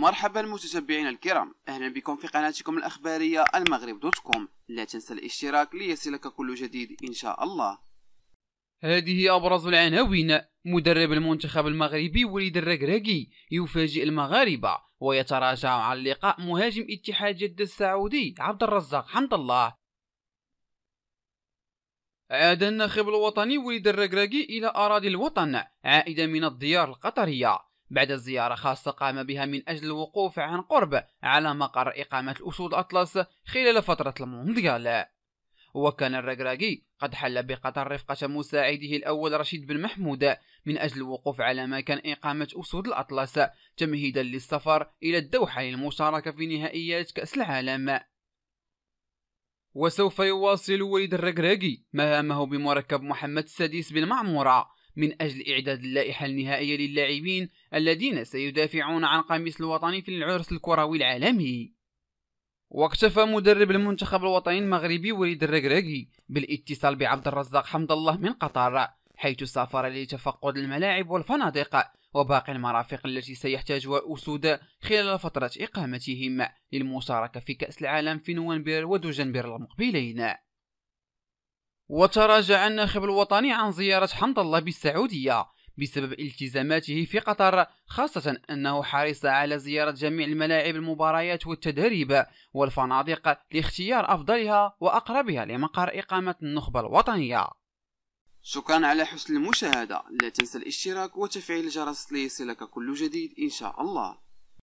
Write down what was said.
مرحبا متتبعينا الكرام اهلا بكم في قناتكم الاخباريه المغرب دوت كوم لا تنسى الاشتراك ليصلك كل جديد ان شاء الله هذه ابرز العناوين مدرب المنتخب المغربي وليد الركراكي يفاجئ المغاربه ويتراجع عن لقاء مهاجم اتحاد جده السعودي عبد الرزاق حمد الله عاد الناخب الوطني وليد الركراكي إلى أراضي الوطن عائدا من الديار القطرية بعد زيارة خاصة قام بها من أجل الوقوف عن قرب على مقر إقامة الأسود أطلس خلال فترة المونديال وكان الرقراقي قد حل بقطر رفقة مساعده الأول رشيد بن محمود من أجل الوقوف على مكان إقامة أسود الأطلس تمهيدا للسفر إلى الدوحة للمشاركة في نهائيات كأس العالم وسوف يواصل وليد الرقراقي مهامه بمركب محمد السادس بالمعمورة من أجل إعداد اللائحة النهائية للاعبين الذين سيدافعون عن قميص الوطني في العرس الكروي العالمي واكتفى مدرب المنتخب الوطني المغربي وليد الركراكي بالاتصال بعبد الرزاق حمد الله من قطر حيث سافر لتفقد الملاعب والفنادق وباقي المرافق التي سيحتاجها أسود خلال فترة إقامتهم للمشاركة في كأس العالم في نوفمبر ودجنبر المقبلين وتراجع الناخب الوطني عن زيارة حمد الله بالسعودية بسبب التزاماته في قطر خاصة أنه حريص على زيارة جميع الملاعب المباريات والتدريب والفنادق لاختيار أفضلها وأقربها لمقر إقامة النخبة الوطنية شكرا على حسن المشاهدة لا تنسى الاشتراك وتفعيل الجرس ليصلك كل جديد إن شاء الله